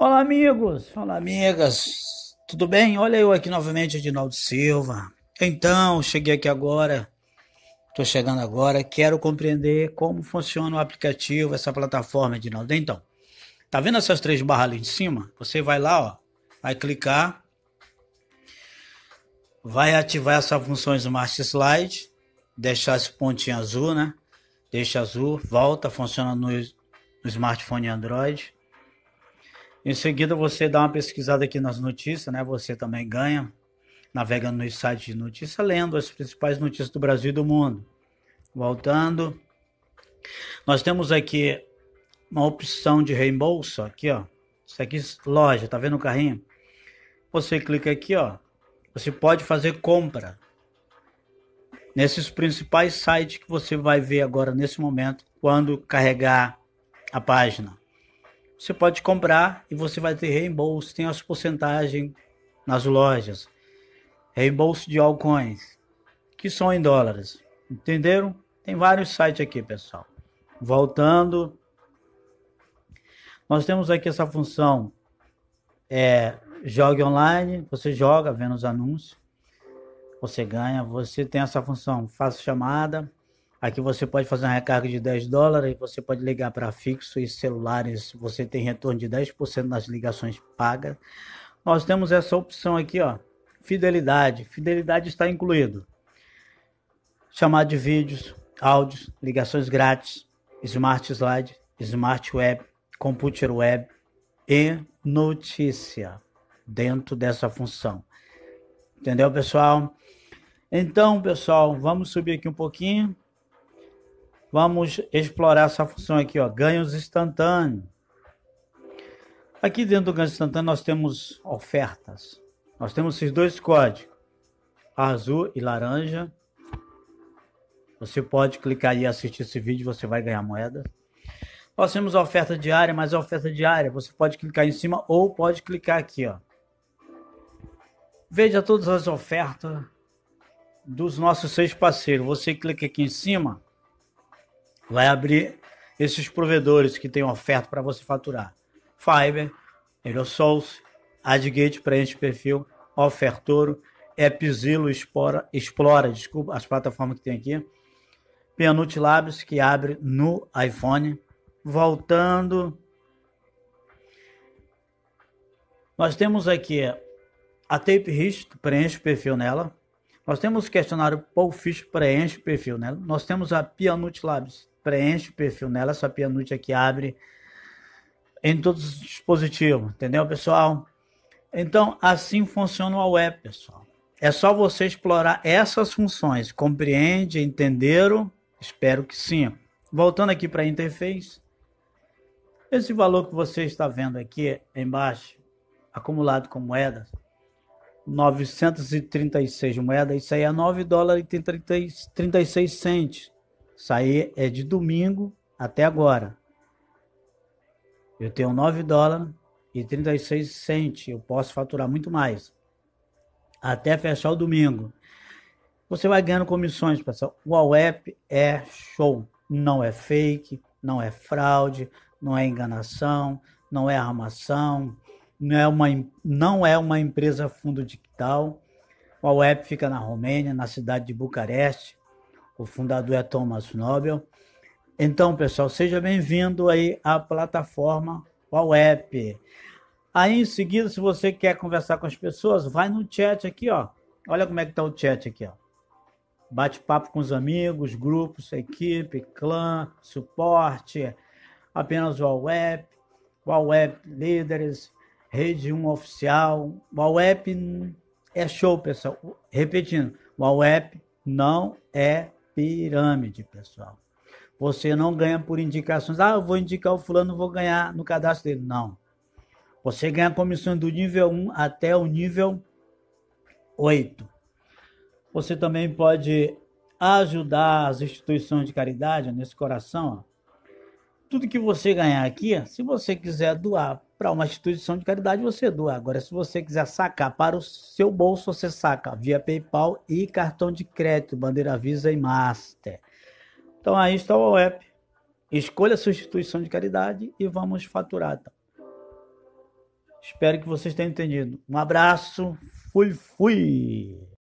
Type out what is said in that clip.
Olá, amigos! Olá, amigas! Tudo bem? Olha eu aqui novamente, Edinaldo Silva. Então, cheguei aqui agora, estou chegando agora, quero compreender como funciona o aplicativo, essa plataforma, Edinaldo. Então, tá vendo essas três barras ali em cima? Você vai lá, ó, vai clicar, vai ativar essa função Smart Slide, deixar esse pontinho azul, né? Deixa azul, volta, funciona no, no smartphone Android em seguida, você dá uma pesquisada aqui nas notícias, né? Você também ganha navegando nos sites de notícia, lendo as principais notícias do Brasil e do mundo. Voltando, nós temos aqui uma opção de reembolso aqui, ó. Isso aqui é loja, tá vendo o carrinho? Você clica aqui, ó. Você pode fazer compra nesses principais sites que você vai ver agora nesse momento quando carregar a página você pode comprar e você vai ter reembolso, tem as porcentagens nas lojas. Reembolso de altcoins, que são em dólares. Entenderam? Tem vários sites aqui, pessoal. Voltando, nós temos aqui essa função é, jogue online, você joga vendo os anúncios, você ganha, você tem essa função faça chamada, Aqui você pode fazer uma recarga de 10 dólares, você pode ligar para fixo e celulares, você tem retorno de 10% nas ligações pagas. Nós temos essa opção aqui, ó, fidelidade. Fidelidade está incluído. Chamada de vídeos, áudios, ligações grátis, Smart Slide, Smart Web, Computer Web e notícia dentro dessa função. Entendeu, pessoal? Então, pessoal, vamos subir aqui um pouquinho. Vamos explorar essa função aqui, ó, ganhos instantâneos. Aqui dentro do ganho instantâneo nós temos ofertas. Nós temos esses dois códigos, azul e laranja. Você pode clicar e assistir esse vídeo, você vai ganhar moeda. Nós temos a oferta diária, mas a oferta diária você pode clicar em cima ou pode clicar aqui, ó. Veja todas as ofertas dos nossos seis parceiros. Você clica aqui em cima vai abrir esses provedores que têm oferta para você faturar. Fiverr, Aerosols, AdGate preenche perfil, Ofertoro, Epizilo explora, explora, desculpa, as plataformas que tem aqui. Pianut Labs que abre no iPhone. Voltando, nós temos aqui a Tape Rich, preenche o perfil nela. Nós temos o questionário Paul Fish, preenche o perfil nela. Nós temos a Pianut Labs, preenche o perfil nela, sua pianute que abre em todos os dispositivos, entendeu, pessoal? Então, assim funciona o web, pessoal. É só você explorar essas funções. Compreende? Entenderam? Espero que sim. Voltando aqui para a interface. Esse valor que você está vendo aqui embaixo, acumulado com moedas, 936 moedas, isso aí é 9 dólares e 36 centes. Sair é de domingo até agora. Eu tenho 9 dólares e 36 centes. Eu posso faturar muito mais. Até fechar o domingo. Você vai ganhando comissões, pessoal. O AWEP é show. Não é fake, não é fraude, não é enganação, não é armação, não é uma, não é uma empresa fundo digital. O AWEP fica na Romênia, na cidade de Bucareste o fundador é Thomas Nobel. Então, pessoal, seja bem-vindo aí à plataforma WAP. Aí em seguida, se você quer conversar com as pessoas, vai no chat aqui, ó. Olha como é que tá o chat aqui, ó. Bate papo com os amigos, grupos, equipe, clã, suporte, apenas o web, o web líderes, rede 1 oficial. O web é show, pessoal. Repetindo, o web não é pirâmide, pessoal. Você não ganha por indicações. Ah, eu vou indicar o fulano, vou ganhar no cadastro dele. Não. Você ganha comissão do nível 1 até o nível 8. Você também pode ajudar as instituições de caridade nesse coração. Ó. Tudo que você ganhar aqui, se você quiser doar para uma instituição de caridade você doa. Agora, se você quiser sacar para o seu bolso, você saca via PayPal e cartão de crédito, bandeira Visa e Master. Então aí está o app. Escolha a sua instituição de caridade e vamos faturar. Então. Espero que vocês tenham entendido. Um abraço. Fui, fui.